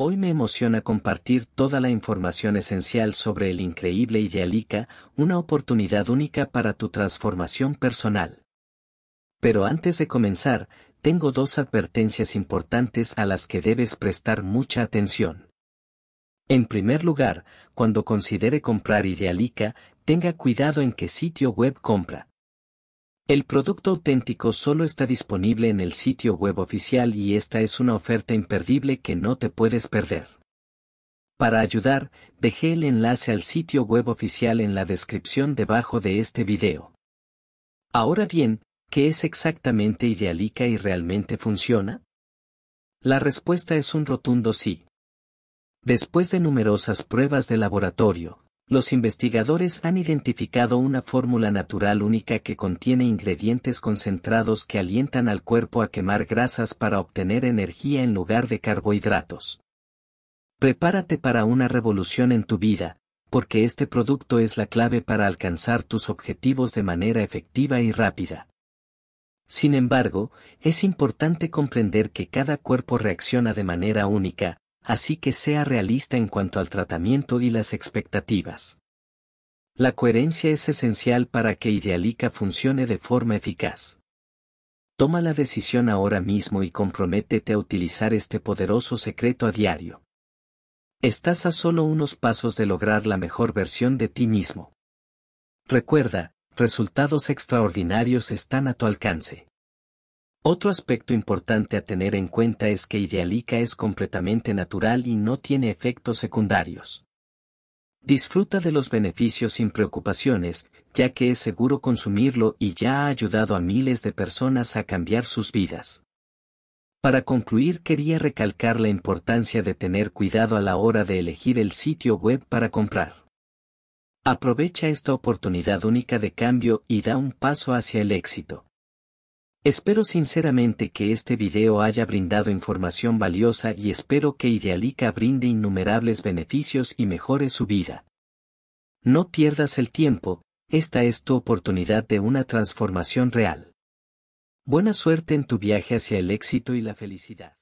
Hoy me emociona compartir toda la información esencial sobre el increíble Idealica, una oportunidad única para tu transformación personal. Pero antes de comenzar, tengo dos advertencias importantes a las que debes prestar mucha atención. En primer lugar, cuando considere comprar Idealica, tenga cuidado en qué sitio web compra. El producto auténtico solo está disponible en el sitio web oficial y esta es una oferta imperdible que no te puedes perder. Para ayudar, dejé el enlace al sitio web oficial en la descripción debajo de este video. Ahora bien, ¿qué es exactamente Idealica y realmente funciona? La respuesta es un rotundo sí. Después de numerosas pruebas de laboratorio, los investigadores han identificado una fórmula natural única que contiene ingredientes concentrados que alientan al cuerpo a quemar grasas para obtener energía en lugar de carbohidratos. Prepárate para una revolución en tu vida, porque este producto es la clave para alcanzar tus objetivos de manera efectiva y rápida. Sin embargo, es importante comprender que cada cuerpo reacciona de manera única, así que sea realista en cuanto al tratamiento y las expectativas. La coherencia es esencial para que Idealica funcione de forma eficaz. Toma la decisión ahora mismo y comprométete a utilizar este poderoso secreto a diario. Estás a solo unos pasos de lograr la mejor versión de ti mismo. Recuerda, resultados extraordinarios están a tu alcance. Otro aspecto importante a tener en cuenta es que Idealica es completamente natural y no tiene efectos secundarios. Disfruta de los beneficios sin preocupaciones, ya que es seguro consumirlo y ya ha ayudado a miles de personas a cambiar sus vidas. Para concluir quería recalcar la importancia de tener cuidado a la hora de elegir el sitio web para comprar. Aprovecha esta oportunidad única de cambio y da un paso hacia el éxito. Espero sinceramente que este video haya brindado información valiosa y espero que Idealica brinde innumerables beneficios y mejore su vida. No pierdas el tiempo, esta es tu oportunidad de una transformación real. Buena suerte en tu viaje hacia el éxito y la felicidad.